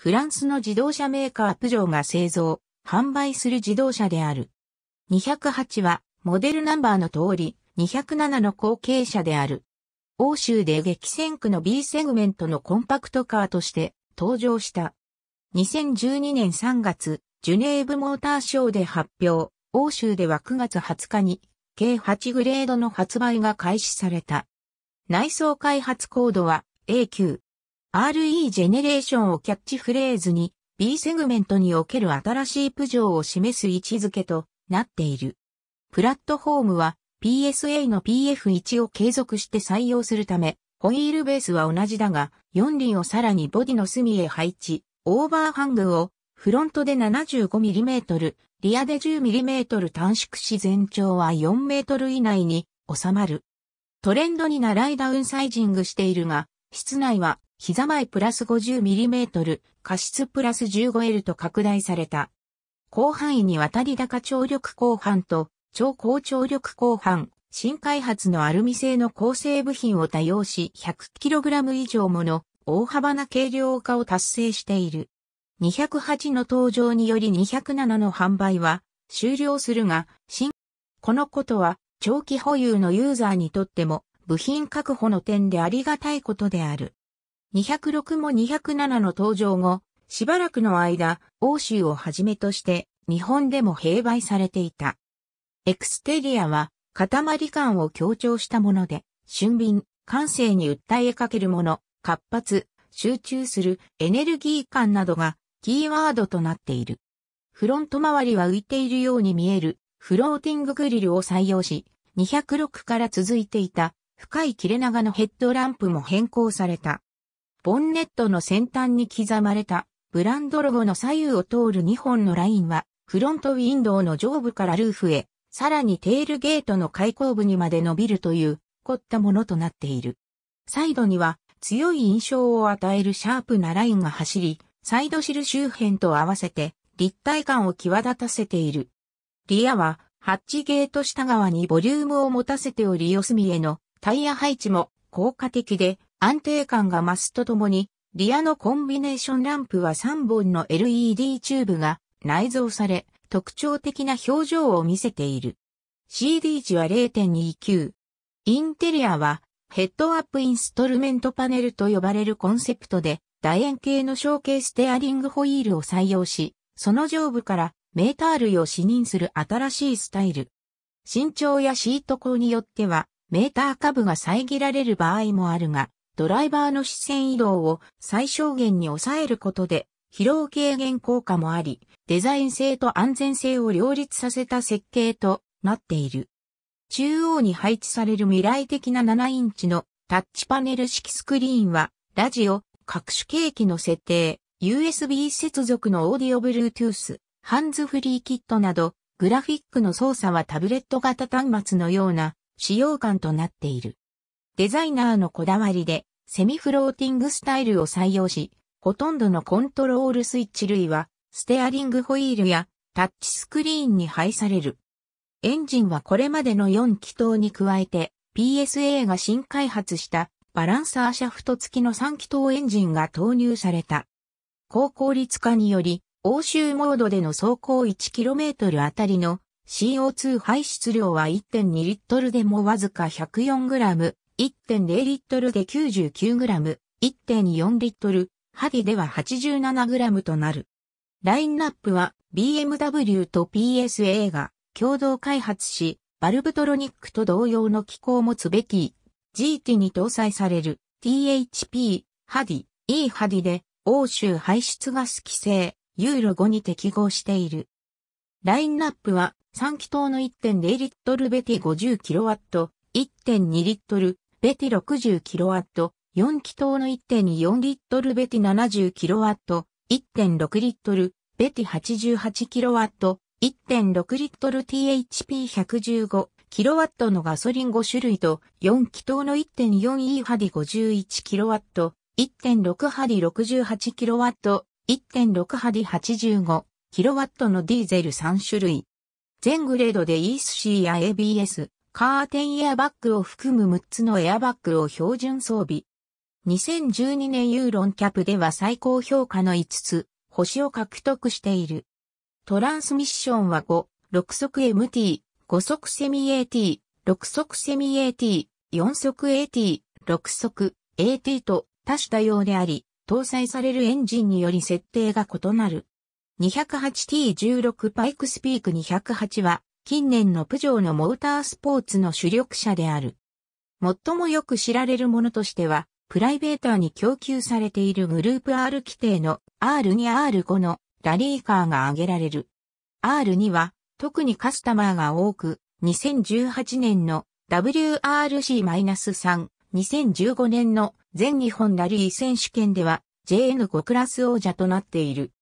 フランスの自動車メーカープジョーが製造、販売する自動車である。208は、モデルナンバーの通り、207の後継者である。欧州で激戦区の B セグメントのコンパクトカーとして登場した。2012年3月、ジュネーブモーターショーで発表、欧州では9月20日に、計8グレードの発売が開始された。内装開発コードは A9、RE ジェネレーションをキャッチフレーズに B セグメントにおける新しいプジョーを示す位置づけとなっている。プラットフォームは PSA の PF1 を継続して採用するため、ホイールベースは同じだが、4輪をさらにボディの隅へ配置、オーバーハングをフロントで 75mm、リアで 10mm 短縮し全長は 4m 以内に収まる。トレンドに習いダウンサイジングしているが、室内は膝前プラス 50mm、過失プラス 15L と拡大された。広範囲に渡り高張力広範と超高張力広範、新開発のアルミ製の構成部品を多用し 100kg 以上もの大幅な軽量化を達成している。208の登場により207の販売は終了するが、新、このことは長期保有のユーザーにとっても部品確保の点でありがたいことである。206も207の登場後、しばらくの間、欧州をはじめとして日本でも併売されていた。エクステリアは塊感を強調したもので、俊敏、感性に訴えかけるもの、活発、集中するエネルギー感などがキーワードとなっている。フロント周りは浮いているように見えるフローティンググリルを採用し、206から続いていた深い切れ長のヘッドランプも変更された。ボンネットの先端に刻まれたブランドロゴの左右を通る2本のラインは、フロントウィンドウの上部からルーフへ、さらにテールゲートの開口部にまで伸びるという凝ったものとなっている。サイドには強い印象を与えるシャープなラインが走り、サイドシル周辺と合わせて立体感を際立たせている。リアはハッチゲート下側にボリュームを持たせており四隅へのタイヤ配置も効果的で安定感が増すとともに、リアのコンビネーションランプは3本の LED チューブが内蔵され、特徴的な表情を見せている。CD 値は0.29。インテリアはヘッドアップインストルメントパネルと呼ばれるコンセプトで、楕円形のショーケーステアリングホイールを採用し、その上部からメーター類を視認する新しいスタイル。身長やシート高によっては、メーター下部が遮られる場合もあるが、ドライバーの視線移動を最小限に抑えることで、疲労軽減効果もあり、デザイン性と安全性を両立させた設計となっている。中央に配置される未来的な7インチのタッチパネル式スクリーンは、ラジオ、各種ケーキの設定、USB 接続のオーディオ Bluetooth、ハンズフリーキットなど、グラフィックの操作はタブレット型端末のような使用感となっている。デザイナーのこだわりで、セミフローティングスタイルを採用し、ほとんどのコントロールスイッチ類は、ステアリングホイールやタッチスクリーンに配される。エンジンはこれまでの4気筒に加えて、PSA が新開発したバランサーシャフト付きの3気筒エンジンが投入された。高効率化により、欧州モードでの走行 1km あたりの CO2 排出量は1.2リットルでもわずか 104g 1.0リットルで 99g、1.4リットル、ハディでは 87g となる。ラインナップは BMW と PSA が共同開発し、バルブトロニックと同様の機構を持つべき GT に搭載される THP、ハディ、E ハディで欧州排出ガス規制、ユーロ5に適合している。ラインナップは3気筒の1.0リットルベティ 50kW、1.2リットル、ベティ 60kW、4気筒の1.4リットルベティ 70kW、1.6リットル、ベティ 88kW、1.6リットル THP115、キロワットのガソリン5種類と4気筒の 1.4E ハディ51キロワット、1.6ハディ68キロワット、1.6ハディ85キロワットのディーゼル3種類。全グレードで ESC や ABS、カーテンエアバッグを含む6つのエアバッグを標準装備。2012年ユーロンキャップでは最高評価の5つ、星を獲得している。トランスミッションは5、6速 MT、5速セミ AT、6速セミ AT、4速 AT、6速 AT と多種多様であり、搭載されるエンジンにより設定が異なる。208T16 パイクスピーク208は近年のプジョーのモータースポーツの主力車である。最もよく知られるものとしては、プライベーターに供給されているグループ R 規定の R2R5 のラリーカーが挙げられる。R2 は特にカスタマーが多く、2018年の WRC-3、2015年の全日本ラリー選手権では JN5 クラス王者となっている。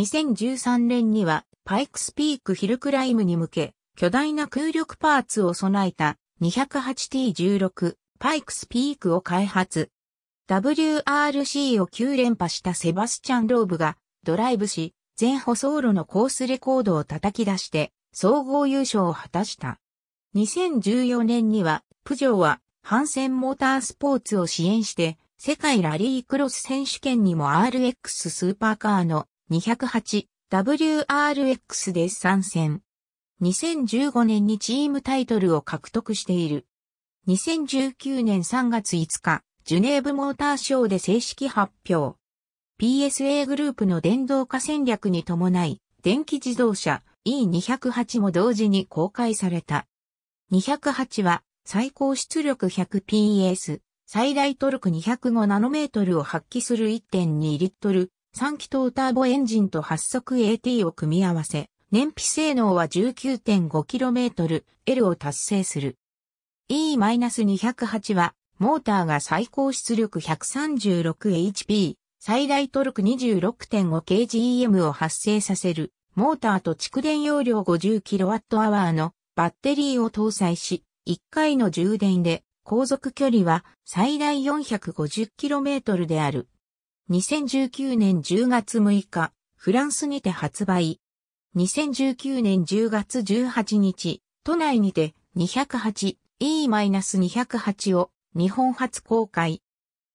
2013年にはパイクスピークヒルクライムに向け、巨大な空力パーツを備えた 208T16 パイクスピークを開発。WRC を9連覇したセバスチャン・ローブがドライブし、全舗走路のコースレコードを叩き出して総合優勝を果たした。2014年には、プジョーはハンセンモータースポーツを支援して、世界ラリークロス選手権にも RX スーパーカーの208 WRX で参戦。2015年にチームタイトルを獲得している。2019年3月5日、ジュネーブモーターショーで正式発表。PSA グループの電動化戦略に伴い、電気自動車 E208 も同時に公開された。208は最高出力 100PS、最大トルク205ナノメートルを発揮する1.2リットル3気筒ターボエンジンと発足 AT を組み合わせ、燃費性能は 19.5km/L を達成する。E-208 は、モーターが最高出力 136HP、最大トルク 26.5kgm を発生させる、モーターと蓄電容量 50kWh のバッテリーを搭載し、1回の充電で、航続距離は最大 450km である。2019年10月6日、フランスにて発売。2019年10月18日、都内にて 208E-208 を日本初公開。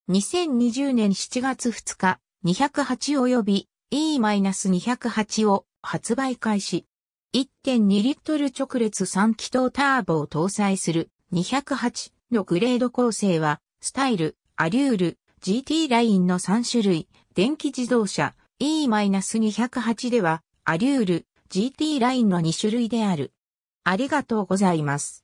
2020年7月2日、208及び E-208 を発売開始。1.2リットル直列3気筒ターボを搭載する208のグレード構成は、スタイル、アリュール、GT ラインの3種類、電気自動車 E-208 では、アリュール GT ラインの2種類である。ありがとうございます。